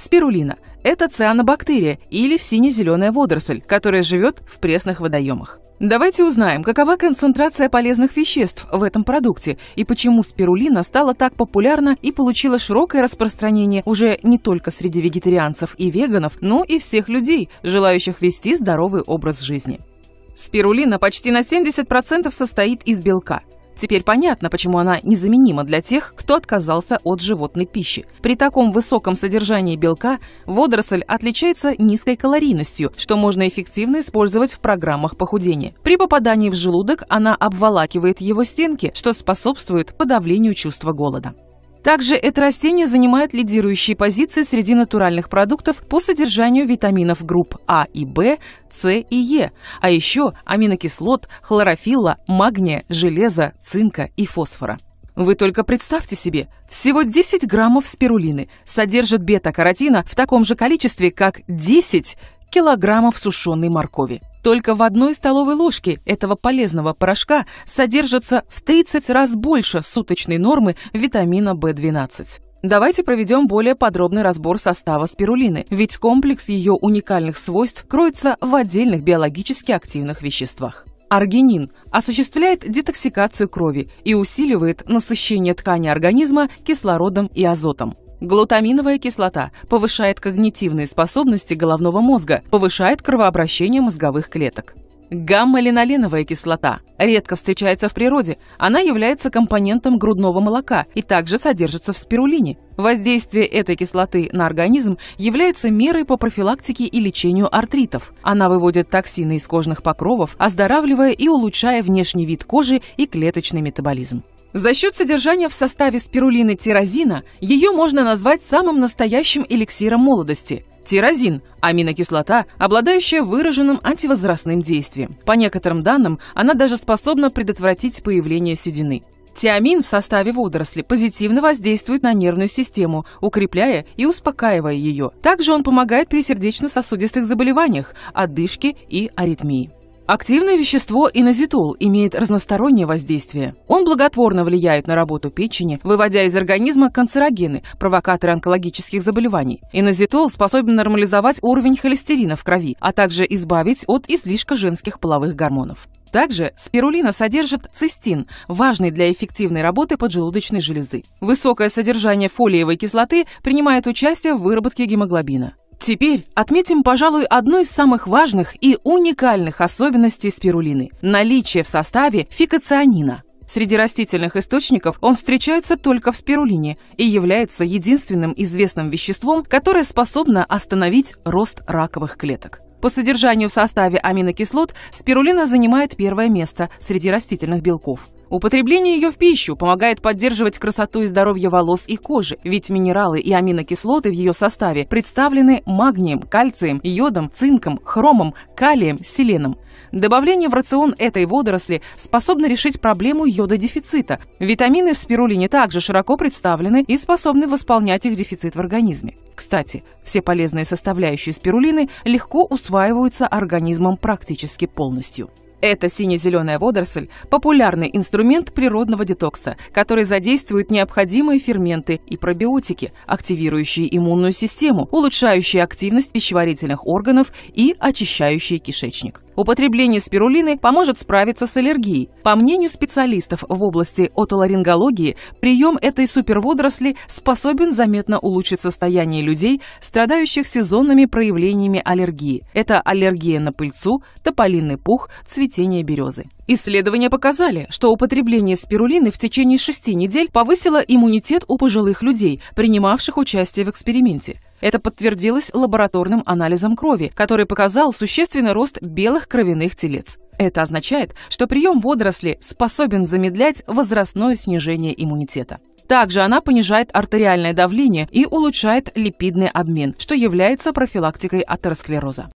Спирулина – это цианобактерия или сине-зеленая водоросль, которая живет в пресных водоемах. Давайте узнаем, какова концентрация полезных веществ в этом продукте и почему спирулина стала так популярна и получила широкое распространение уже не только среди вегетарианцев и веганов, но и всех людей, желающих вести здоровый образ жизни. Спирулина почти на 70% состоит из белка – Теперь понятно, почему она незаменима для тех, кто отказался от животной пищи. При таком высоком содержании белка водоросль отличается низкой калорийностью, что можно эффективно использовать в программах похудения. При попадании в желудок она обволакивает его стенки, что способствует подавлению чувства голода. Также это растение занимает лидирующие позиции среди натуральных продуктов по содержанию витаминов групп А и В, С и Е, а еще аминокислот, хлорофилла, магния, железа, цинка и фосфора. Вы только представьте себе, всего 10 граммов спирулины содержит бета-каротина в таком же количестве, как 10 килограммов сушеной моркови. Только в одной столовой ложке этого полезного порошка содержится в 30 раз больше суточной нормы витамина В12. Давайте проведем более подробный разбор состава спирулины, ведь комплекс ее уникальных свойств кроется в отдельных биологически активных веществах. Аргинин осуществляет детоксикацию крови и усиливает насыщение ткани организма кислородом и азотом. Глутаминовая кислота повышает когнитивные способности головного мозга, повышает кровообращение мозговых клеток. Гамма-линоленовая кислота редко встречается в природе. Она является компонентом грудного молока и также содержится в спирулине. Воздействие этой кислоты на организм является мерой по профилактике и лечению артритов. Она выводит токсины из кожных покровов, оздоравливая и улучшая внешний вид кожи и клеточный метаболизм. За счет содержания в составе спирулины тирозина ее можно назвать самым настоящим эликсиром молодости. Тирозин – аминокислота, обладающая выраженным антивозрастным действием. По некоторым данным, она даже способна предотвратить появление седины. Тиамин в составе водоросли позитивно воздействует на нервную систему, укрепляя и успокаивая ее. Также он помогает при сердечно-сосудистых заболеваниях, одышке и аритмии. Активное вещество инозитол имеет разностороннее воздействие. Он благотворно влияет на работу печени, выводя из организма канцерогены, провокаторы онкологических заболеваний. Инозитол способен нормализовать уровень холестерина в крови, а также избавить от излишка женских половых гормонов. Также спирулина содержит цистин, важный для эффективной работы поджелудочной железы. Высокое содержание фолиевой кислоты принимает участие в выработке гемоглобина. Теперь отметим, пожалуй, одну из самых важных и уникальных особенностей спирулины – наличие в составе фикоцианина. Среди растительных источников он встречается только в спирулине и является единственным известным веществом, которое способно остановить рост раковых клеток. По содержанию в составе аминокислот спирулина занимает первое место среди растительных белков. Употребление ее в пищу помогает поддерживать красоту и здоровье волос и кожи, ведь минералы и аминокислоты в ее составе представлены магнием, кальцием, йодом, цинком, хромом, калием, селеном. Добавление в рацион этой водоросли способно решить проблему йододефицита. Витамины в спирулине также широко представлены и способны восполнять их дефицит в организме. Кстати, все полезные составляющие спирулины легко усваиваются организмом практически полностью. Эта сине-зеленая водоросль – популярный инструмент природного детокса, который задействует необходимые ферменты и пробиотики, активирующие иммунную систему, улучшающие активность пищеварительных органов и очищающие кишечник. Употребление спирулины поможет справиться с аллергией. По мнению специалистов в области отоларингологии, прием этой суперводоросли способен заметно улучшить состояние людей, страдающих сезонными проявлениями аллергии. Это аллергия на пыльцу, тополиный пух, цветение березы. Исследования показали, что употребление спирулины в течение шести недель повысило иммунитет у пожилых людей, принимавших участие в эксперименте. Это подтвердилось лабораторным анализом крови, который показал существенный рост белых кровяных телец. Это означает, что прием водоросли способен замедлять возрастное снижение иммунитета. Также она понижает артериальное давление и улучшает липидный обмен, что является профилактикой атеросклероза.